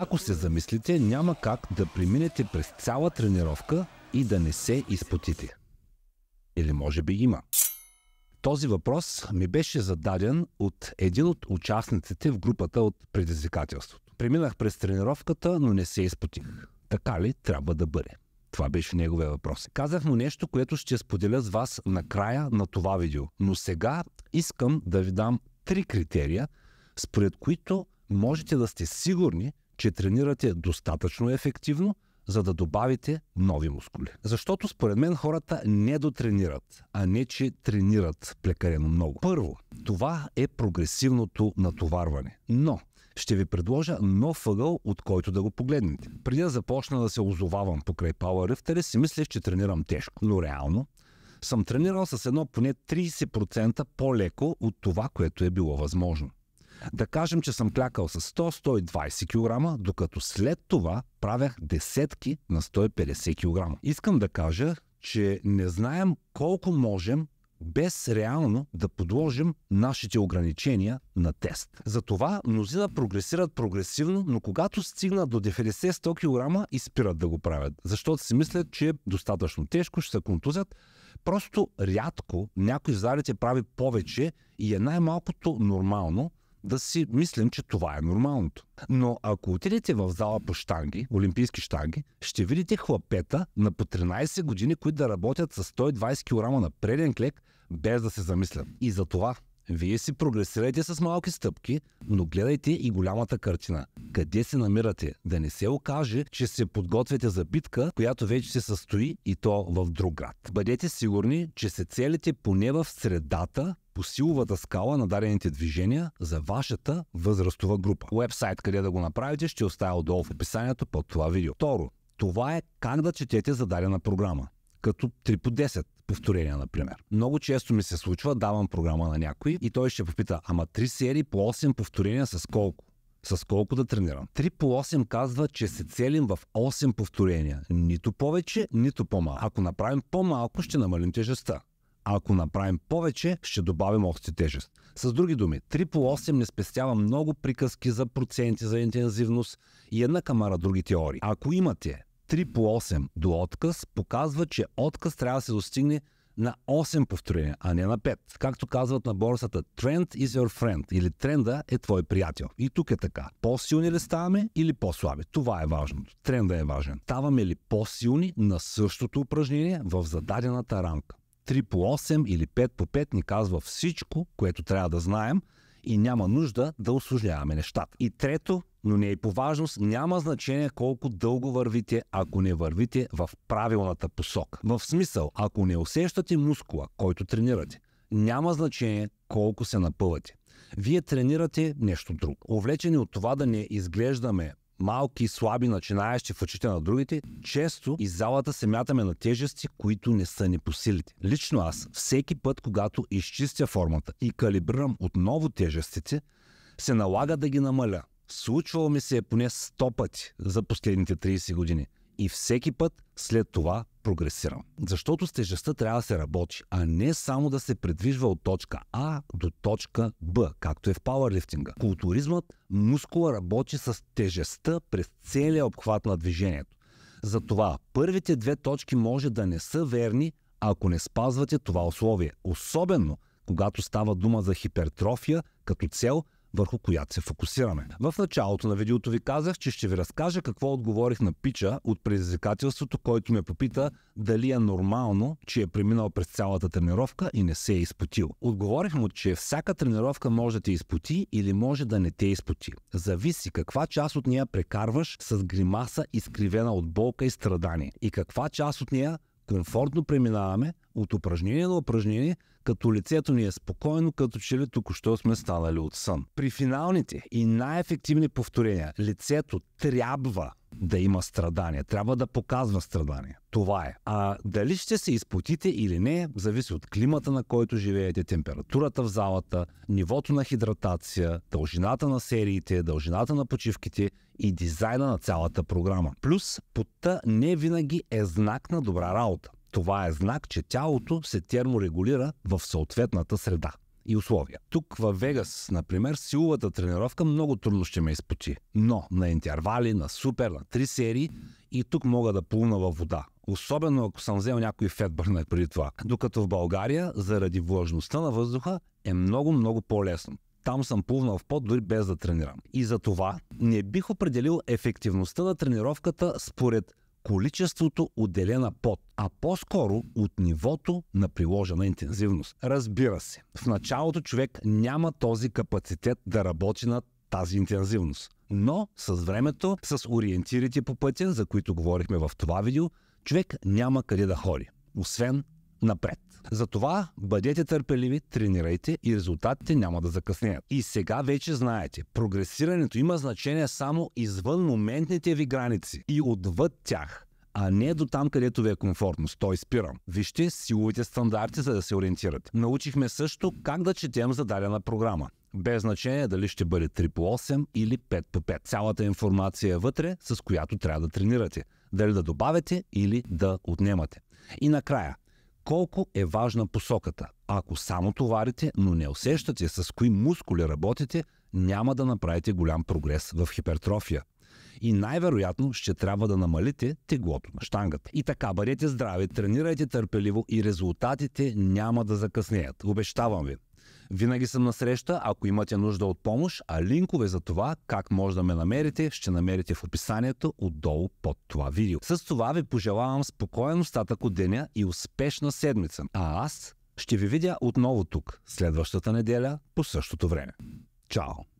Ако се замислите, няма как да преминете през цяла тренировка и да не се изпотите. Или може би има. Този въпрос ми беше зададен от един от участниците в групата от предизвикателството. Преминах през тренировката, но не се изпотих. Така ли трябва да бъде? Това беше неговия въпрос. Казах му нещо, което ще споделя с вас на края на това видео. Но сега искам да ви дам три критерия, според които можете да сте сигурни, че тренирате достатъчно ефективно, за да добавите нови мускули. Защото според мен хората не дотренират, а не че тренират прекалено много. Първо, това е прогресивното натоварване. Но ще ви предложа нов ъгъл, от който да го погледнете. Преди да започна да се озовавам покрай Powerlifter, си мислех, че тренирам тежко. Но реално, съм тренирал с едно поне 30% по-леко от това, което е било възможно. Да кажем, че съм клякал с 100-120 кг, докато след това правях десетки на 150 кг. Искам да кажа, че не знаем колко можем без реално да подложим нашите ограничения на тест. Затова мнозина прогресират прогресивно, но когато стигнат до 90-100 кг и спират да го правят, защото си мислят, че е достатъчно тежко, ще се контузят. Просто рядко някой в залите прави повече и е най-малкото нормално да си мислим, че това е нормалното. Но ако отидете в зала по штанги, олимпийски штанги, ще видите хлапета на по 13 години, които да работят с 120 кг на преден клек, без да се замислят. И за това вие си прогресирайте с малки стъпки, но гледайте и голямата картина. Къде се намирате? Да не се окаже, че се подготвяте за битка, която вече се състои и то в друг град. Бъдете сигурни, че се целите поне в средата по силовата скала на дадените движения за вашата възрастова група. Уебсайт, къде да го направите, ще оставя отдолу в описанието под това видео. Второ, това е как да четете зададена програма, като 3 по 10 повторения, например. Много често ми се случва, давам програма на някой и той ще попита, ама 3 серии по 8 повторения с колко? С колко да тренирам? 3 по 8 казва, че се целим в 8 повторения. Нито повече, нито по-малко. Ако направим по-малко, ще намалим тежестта а ако направим повече, ще добавим още тежест. С други думи, 3 по 8 не спестява много приказки за проценти, за интензивност и една камара други теории. Ако имате 3 по 8 до отказ, показва, че отказ трябва да се достигне на 8 повторения, а не на 5. Както казват на борсата, Trend is your friend или тренда е твой приятел. И тук е така. По-силни ли ставаме или по-слаби? Това е важното. Тренда е важен. Ставаме ли по-силни на същото упражнение в зададената рамка? 3 по 8 или 5 по 5 ни казва всичко, което трябва да знаем и няма нужда да осложняваме нещата. И трето, но не и по важност, няма значение колко дълго вървите, ако не вървите в правилната посока. В смисъл, ако не усещате мускула, който тренирате, няма значение колко се напъвате. Вие тренирате нещо друго. Овлечени от това да не изглеждаме малки и слаби начинаещи в очите на другите, често и залата се мятаме на тежести, които не са ни по силите. Лично аз, всеки път, когато изчистя формата и калибрирам отново тежестите, се налага да ги намаля. Случвало ми се е поне 100 пъти за последните 30 години. И всеки път след това прогресирам. Защото с тежестта трябва да се работи, а не само да се придвижва от точка А до точка Б, както е в пауърлифтинга. Културизмът мускула работи с тежестта през целия обхват на движението. Затова първите две точки може да не са верни, ако не спазвате това условие. Особено, когато става дума за хипертрофия като цел – върху която се фокусираме. В началото на видеото ви казах, че ще ви разкажа какво отговорих на пича от предизвикателството, който ме попита дали е нормално, че е преминал през цялата тренировка и не се е изпотил. Отговорих му, че всяка тренировка може да те изпоти или може да не те изпоти. Зависи каква част от нея прекарваш с гримаса изкривена от болка и страдание и каква част от нея комфортно преминаваме от упражнение на упражнение, като лицето ни е спокойно, като че ли току-що сме станали от сън. При финалните и най-ефективни повторения лицето трябва да има страдания, трябва да показва страдания. Това е. А дали ще се изпотите или не, зависи от климата, на който живеете, температурата в залата, нивото на хидратация, дължината на сериите, дължината на почивките и дизайна на цялата програма. Плюс потта не винаги е знак на добра работа. Това е знак, че тялото се терморегулира в съответната среда и условия. Тук в Вегас, например, силовата тренировка много трудно ще ме изпочи. Но на интервали, на супер, на три серии и тук мога да плуна във вода. Особено ако съм взел някой фетбърнер нали, преди това. Докато в България, заради влажността на въздуха, е много-много по-лесно там съм плувнал в пот, дори без да тренирам. И за това не бих определил ефективността на тренировката според количеството отделена пот, а по-скоро от нивото на приложена интензивност. Разбира се, в началото човек няма този капацитет да работи на тази интензивност. Но с времето, с ориентирите по пътя, за които говорихме в това видео, човек няма къде да ходи, освен напред. Затова бъдете търпеливи, тренирайте и резултатите няма да закъснеят. И сега вече знаете, прогресирането има значение само извън моментните ви граници и отвъд тях а не до там, където ви е комфортно. Стой, спирам. Вижте силовите стандарти, за да се ориентират. Научихме също как да четем за дадена програма. Без значение дали ще бъде 3 по 8 или 5 по 5. Цялата информация е вътре, с която трябва да тренирате. Дали да добавяте или да отнемате. И накрая, колко е важна посоката. Ако само товарите, но не усещате с кои мускули работите, няма да направите голям прогрес в хипертрофия. И най-вероятно ще трябва да намалите теглото на штангата. И така, бъдете здрави, тренирайте търпеливо и резултатите няма да закъснеят. Обещавам ви. Винаги съм на среща, ако имате нужда от помощ, а линкове за това как може да ме намерите, ще намерите в описанието отдолу под това видео. С това ви пожелавам спокоен остатък от деня и успешна седмица. А аз ще ви видя отново тук, следващата неделя, по същото време. Чао!